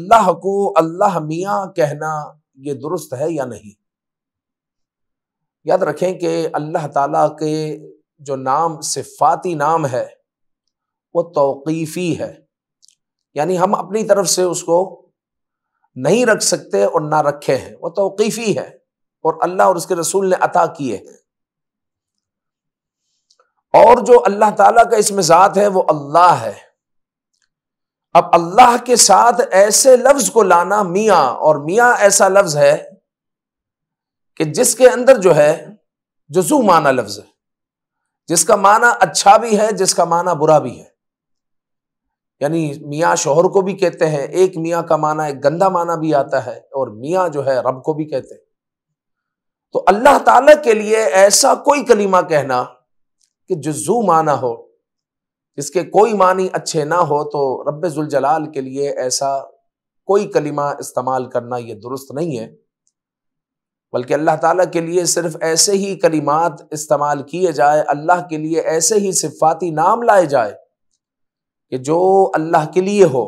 अल्लाह को अल्लाह मियाँ कहना ये दुरुस्त है या नहीं याद रखें कि अल्लाह ताला के जो नाम सिफाती नाम है वो तौकीफ़ी है यानी हम अपनी तरफ से उसको नहीं रख सकते और ना रखे हैं वो तौकीफ़ी है और अल्लाह और उसके रसूल ने अता किए हैं और जो अल्लाह ताला का इसमें ज़ात है वो अल्लाह है अब अल्लाह के साथ ऐसे लफ्ज को लाना मियाँ और मियाँ ऐसा लफ्ज है कि जिसके अंदर जो है जजू माना लफ्ज है जिसका माना अच्छा भी है जिसका माना बुरा भी है यानी मियाँ शोहर को भी कहते हैं एक मियाँ का माना एक गंदा माना भी आता है और मियाँ जो है रब को भी कहते हैं तो अल्लाह ताला के लिए ऐसा कोई कलीमा कहना कि जजू माना हो इसके कोई मानी अच्छे ना हो तो रब्बुल जलाल के लिए ऐसा कोई कलिमा इस्तेमाल करना ये दुरुस्त नहीं है बल्कि अल्लाह ताला के लिए सिर्फ ऐसे ही कलिमात इस्तेमाल किए जाए अल्लाह के लिए ऐसे ही सिफाती नाम लाए जाए कि जो अल्लाह के लिए हो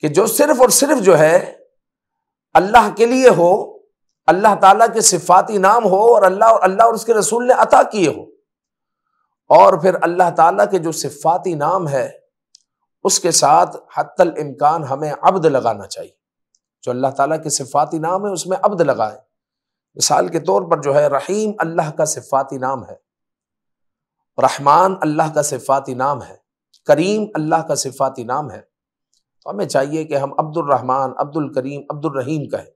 कि जो सिर्फ और सिर्फ जो है अल्लाह के लिए हो अल्लाह ताला के सिफाती नाम हो और अल्लाह और अल्लाह और उसके रसूल ने अता किए हो और फिर अल्लाह ताला के जो सिफ़ाती नाम है उसके साथ हतल इम्कान हमें अब्द लगाना चाहिए जो अल्लाह ताला के सिफ़ाती नाम है उसमें अब्द लगाए मिसाल के तौर पर जो है रहीम अल्लाह का सिफ़ाती नाम है रहमान अल्लाह का सिफ़ाती नाम है करीम अल्लाह का सिफ़ाती नाम है तो हमें चाहिए कि हम अब्दुलरहमान अब्दुल करीम अब्दुल रहीम कहें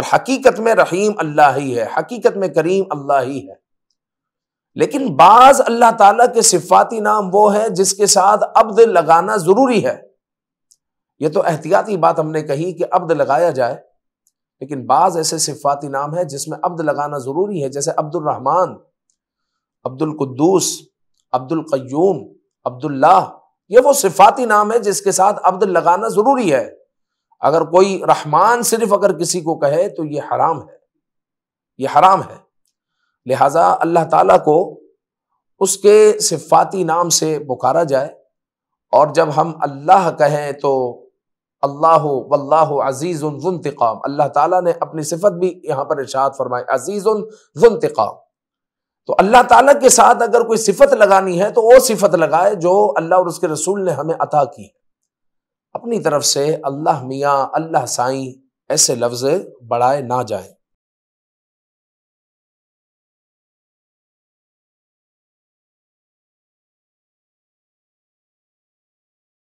और हकीकत में रहीम अल्लाह ही है हकीकत में करीम अल्लाह ही है लेकिन बाज अल्लाह ताला के सिफाती नाम वो है जिसके साथ अब्द लगाना ज़रूरी है ये तो एहतियाती बात हमने कही कि अब्द लगाया जाए लेकिन बाज ऐसे सिफाती नाम है जिसमें अब्द लगाना ज़रूरी है जैसे अब्दुलरहमान अब्दुल कुद्दूस अब्दुल कयूम अब्दुल्ला ये वो सिफाती नाम है जिसके साथ अब्द लगाना ज़रूरी है अगर कोई रहमान सिर्फ अगर किसी को कहे तो ये हराम है ये हराम है लिहाजा अल्लाह ताला को उसके सिफाती नाम से पुकारा जाए और जब हम अल्लाह कहें तो अल्लाह वल्लाह अजीज़ उनतकाम अल्लाह ताला ने अपनी सिफत भी यहाँ पर इशात फरमाई अजीज़ तो अल्लाह ताला के साथ अगर कोई सिफत लगानी है तो वो सिफत लगाए जो अल्लाह और उसके रसूल ने हमें अता की अपनी तरफ से अल्लाह मियाँ अल्लाह साईं ऐसे लफ्ज़ बढ़ाए ना जाए